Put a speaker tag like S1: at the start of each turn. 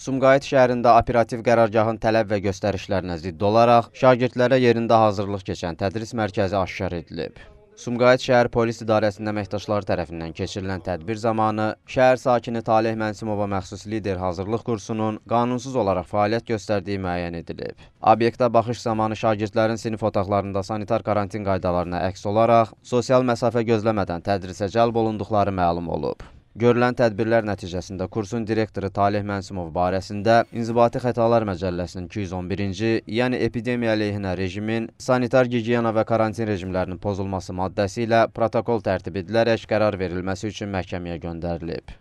S1: Sumqayıt şəhərində operativ qərargahın tələb və göstərişlərinə zidd olaraq şagirdlərə yerində hazırlıq keçən tədris mərkəzi aşkar edilib. Sumqayıt şəhər polis idarəsinin əməkdaşları tərəfindən keçirilən tədbir zamanı şəhər sakini Talih Mənsimova məxsus lider hazırlıq kursunun qanunsuz olaraq fəaliyyət göstərdiyi müəyyən edilib. Obyektə baxış zamanı şagirdlərin sinif otaqlarında sanitar karantin qaydalarına əks olaraq sosial məsafə gözləmədən tədrisə cəlb olunduqları məlum olub. Görülən tədbirlər nəticəsində kursun direktoru Talih Mənsimov barəsində İnzibati Xətalar Məcəlləsinin 211-ci, yəni epidemiya əleyhinə rejimin, sanitar gigiyena və karantin rejimlərinin pozulması maddəsi ilə protokol tərtib edilərək qərar verilməsi üçün məhkəməyə göndərilib.